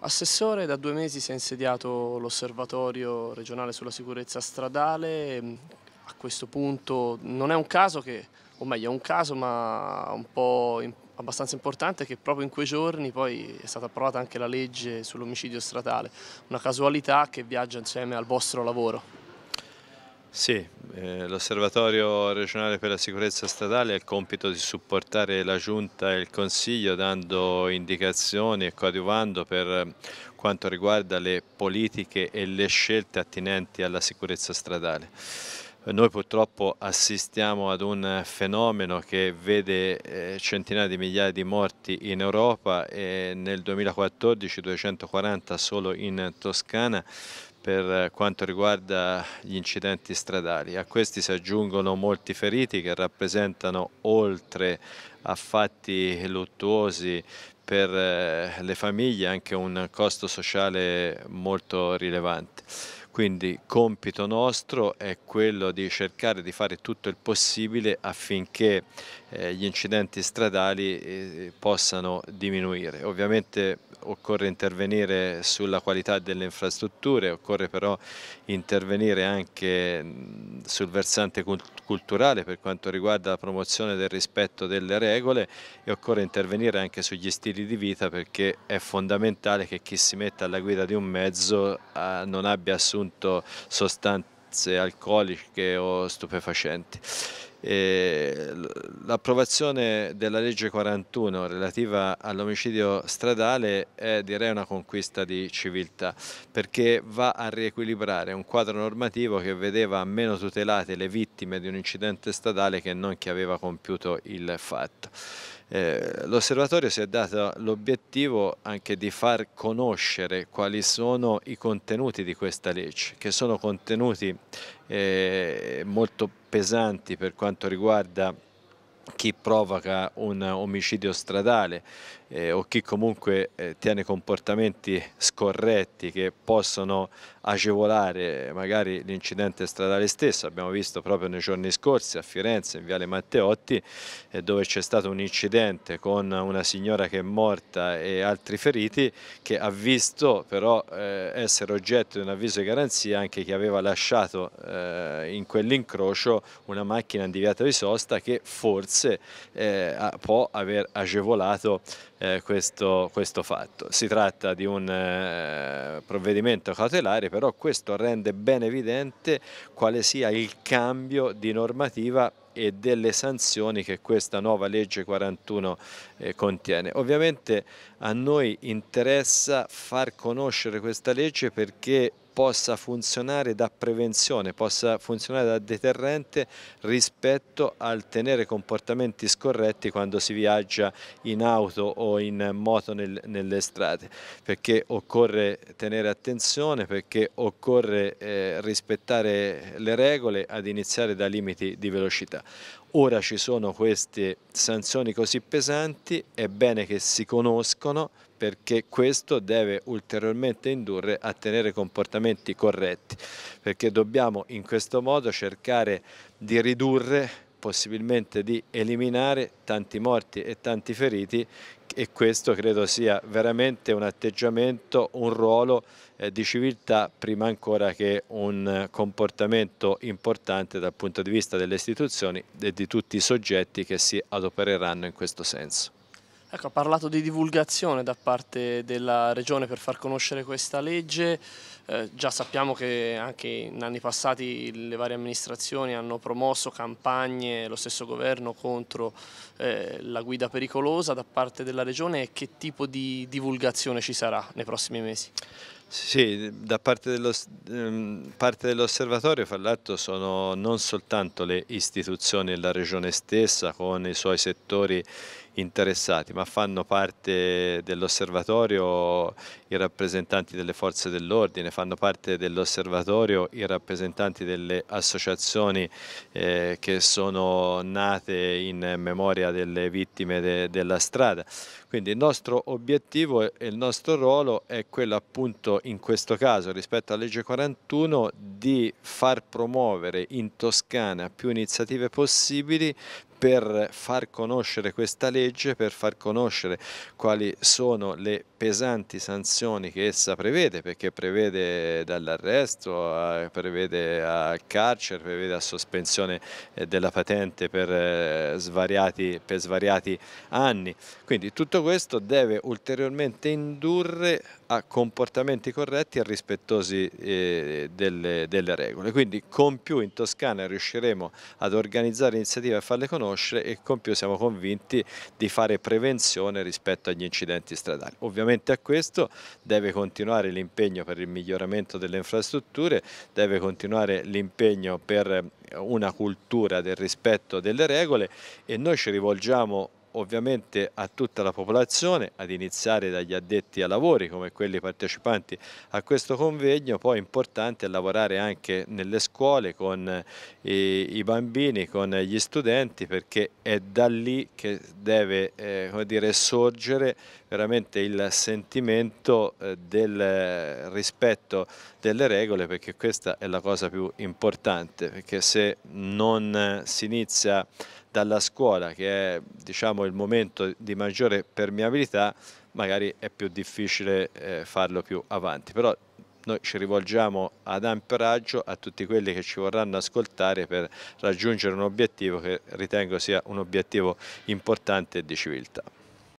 Assessore, da due mesi si è insediato l'osservatorio regionale sulla sicurezza stradale, a questo punto non è un caso che, o meglio è un caso ma un po' abbastanza importante che proprio in quei giorni poi è stata approvata anche la legge sull'omicidio stradale, una casualità che viaggia insieme al vostro lavoro. Sì, eh, l'Osservatorio regionale per la sicurezza stradale ha il compito di supportare la Giunta e il Consiglio dando indicazioni e coadiuvando per eh, quanto riguarda le politiche e le scelte attinenti alla sicurezza stradale. Noi purtroppo assistiamo ad un fenomeno che vede eh, centinaia di migliaia di morti in Europa e nel 2014 240 solo in Toscana per quanto riguarda gli incidenti stradali. A questi si aggiungono molti feriti che rappresentano oltre a fatti luttuosi per eh, le famiglie anche un costo sociale molto rilevante. Quindi compito nostro è quello di cercare di fare tutto il possibile affinché eh, gli incidenti stradali eh, possano diminuire. Ovviamente occorre intervenire sulla qualità delle infrastrutture, occorre però intervenire anche sul versante culturale per quanto riguarda la promozione del rispetto delle regole e occorre intervenire anche sugli stili di vita perché è fondamentale che chi si metta alla guida di un mezzo ah, non abbia assunto sostanze sostanze alcoliche o stupefacenti. L'approvazione della legge 41 relativa all'omicidio stradale è direi una conquista di civiltà perché va a riequilibrare un quadro normativo che vedeva meno tutelate le vittime di un incidente stradale che non chi aveva compiuto il fatto. Eh, l'osservatorio si è dato l'obiettivo anche di far conoscere quali sono i contenuti di questa legge, che sono contenuti eh, molto pesanti per quanto riguarda chi provoca un omicidio stradale, eh, o chi comunque eh, tiene comportamenti scorretti che possono agevolare magari l'incidente stradale stesso. Abbiamo visto proprio nei giorni scorsi a Firenze, in Viale Matteotti, eh, dove c'è stato un incidente con una signora che è morta e altri feriti che ha visto però eh, essere oggetto di un avviso di garanzia anche chi aveva lasciato eh, in quell'incrocio una macchina in deviata di sosta che forse eh, può aver agevolato eh, questo, questo, fatto. Si tratta di un eh, provvedimento cautelare, però questo rende ben evidente quale sia il cambio di normativa e delle sanzioni che questa nuova legge 41 eh, contiene. Ovviamente a noi interessa far conoscere questa legge perché possa funzionare da prevenzione, possa funzionare da deterrente rispetto al tenere comportamenti scorretti quando si viaggia in auto o in moto nel, nelle strade, perché occorre tenere attenzione, perché occorre eh, rispettare le regole ad iniziare da limiti di velocità. Ora ci sono queste sanzioni così pesanti, è bene che si conoscono perché questo deve ulteriormente indurre a tenere comportamenti corretti, perché dobbiamo in questo modo cercare di ridurre possibilmente di eliminare tanti morti e tanti feriti e questo credo sia veramente un atteggiamento, un ruolo eh, di civiltà prima ancora che un comportamento importante dal punto di vista delle istituzioni e di tutti i soggetti che si adopereranno in questo senso. Ecco, ha parlato di divulgazione da parte della Regione per far conoscere questa legge, eh, già sappiamo che anche in anni passati le varie amministrazioni hanno promosso campagne, lo stesso governo contro eh, la guida pericolosa da parte della Regione che tipo di divulgazione ci sarà nei prossimi mesi? Sì, da parte, dello, ehm, parte dell'osservatorio fra l'altro sono non soltanto le istituzioni e la regione stessa con i suoi settori interessati, ma fanno parte dell'osservatorio i rappresentanti delle forze dell'ordine, fanno parte dell'osservatorio i rappresentanti delle associazioni eh, che sono nate in memoria delle vittime de della strada. Quindi il nostro obiettivo e il nostro ruolo è quello appunto in questo caso rispetto alla legge 41 di far promuovere in Toscana più iniziative possibili per far conoscere questa legge, per far conoscere quali sono le pesanti sanzioni che essa prevede, perché prevede dall'arresto, prevede al carcere, prevede a sospensione eh, della patente per eh, svariati, per svariati anni. Quindi tutto questo deve ulteriormente indurre a comportamenti corretti e rispettosi eh, delle, delle regole. Quindi con più in Toscana riusciremo ad organizzare iniziative e farle conoscere e con più siamo convinti di fare prevenzione rispetto agli incidenti stradali. Ovviamente Unitamente a questo deve continuare l'impegno per il miglioramento delle infrastrutture, deve continuare l'impegno per eh, una cultura del rispetto delle regole e noi ci rivolgiamo ovviamente a tutta la popolazione, ad iniziare dagli addetti a lavori come quelli partecipanti a questo convegno, poi è importante lavorare anche nelle scuole con eh, i, bambini, con gli studenti perché è da lì che deve eh, dire, sorgere veramente il sentimento eh, del rispetto delle regole perché questa è la cosa più importante perché se non si inizia dalla scuola che è diciamo, il momento di maggiore permeabilità magari è più difficile eh, farlo più avanti però noi ci rivolgiamo ad ampio raggio a tutti quelli che ci vorranno ascoltare per raggiungere un obiettivo che ritengo sia un obiettivo importante e di civiltà.